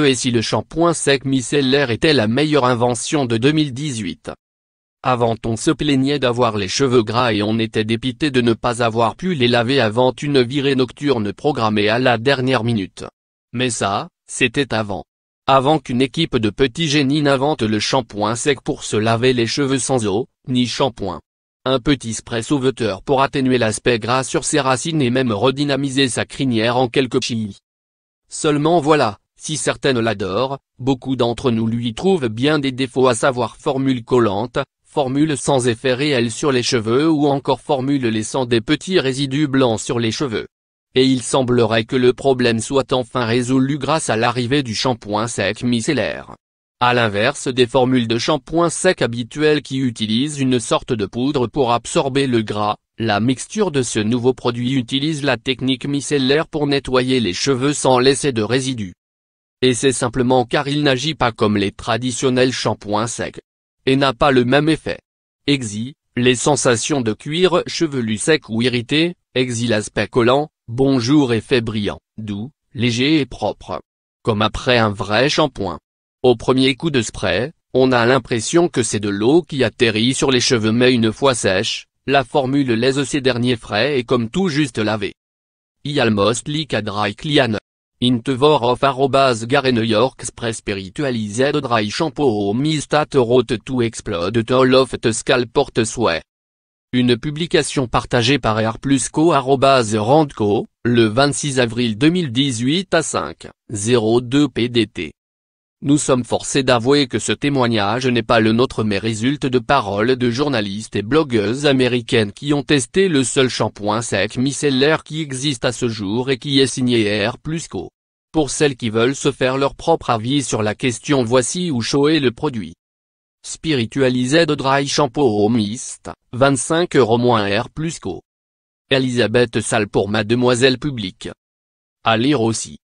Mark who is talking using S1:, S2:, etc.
S1: et si le shampoing sec micellaire était la meilleure invention de 2018. Avant on se plaignait d'avoir les cheveux gras et on était dépité de ne pas avoir pu les laver avant une virée nocturne programmée à la dernière minute. Mais ça, c'était avant. Avant qu'une équipe de petits génies n'invente le shampoing sec pour se laver les cheveux sans eau, ni shampoing. Un petit spray sauveteur pour atténuer l'aspect gras sur ses racines et même redynamiser sa crinière en quelques chi Seulement voilà, si certaines l'adorent, beaucoup d'entre nous lui trouvent bien des défauts à savoir formule collante, formule sans effet réel sur les cheveux ou encore formule laissant des petits résidus blancs sur les cheveux. Et il semblerait que le problème soit enfin résolu grâce à l'arrivée du shampoing sec micellaire. À l'inverse des formules de shampoing sec habituelles qui utilisent une sorte de poudre pour absorber le gras, la mixture de ce nouveau produit utilise la technique micellaire pour nettoyer les cheveux sans laisser de résidus. Et c'est simplement car il n'agit pas comme les traditionnels shampoings secs. Et n'a pas le même effet. Exi, les sensations de cuir chevelu sec ou irrité, exi l'aspect collant, bonjour effet brillant, doux, léger et propre. Comme après un vrai shampoing. Au premier coup de spray, on a l'impression que c'est de l'eau qui atterrit sur les cheveux mais une fois sèche, la formule laisse ces derniers frais et comme tout juste lavé. Almost like a dry Intvorov.gareneuyorkspress spiritualized dry shampoo au is to explode tall of the porte sway. Une publication partagée par Randco le 26 avril 2018 à 5, 02 pdt. Nous sommes forcés d'avouer que ce témoignage n'est pas le nôtre mais résulte de paroles de journalistes et blogueuses américaines qui ont testé le seul shampoing sec micellaire qui existe à ce jour et qui est signé R plus Co. Pour celles qui veulent se faire leur propre avis sur la question voici où chaud est le produit. Spiritualisé de Dry Shampoo Mist, 25 euros moins R plus Co. Elisabeth Salle pour Mademoiselle Publique. À lire aussi.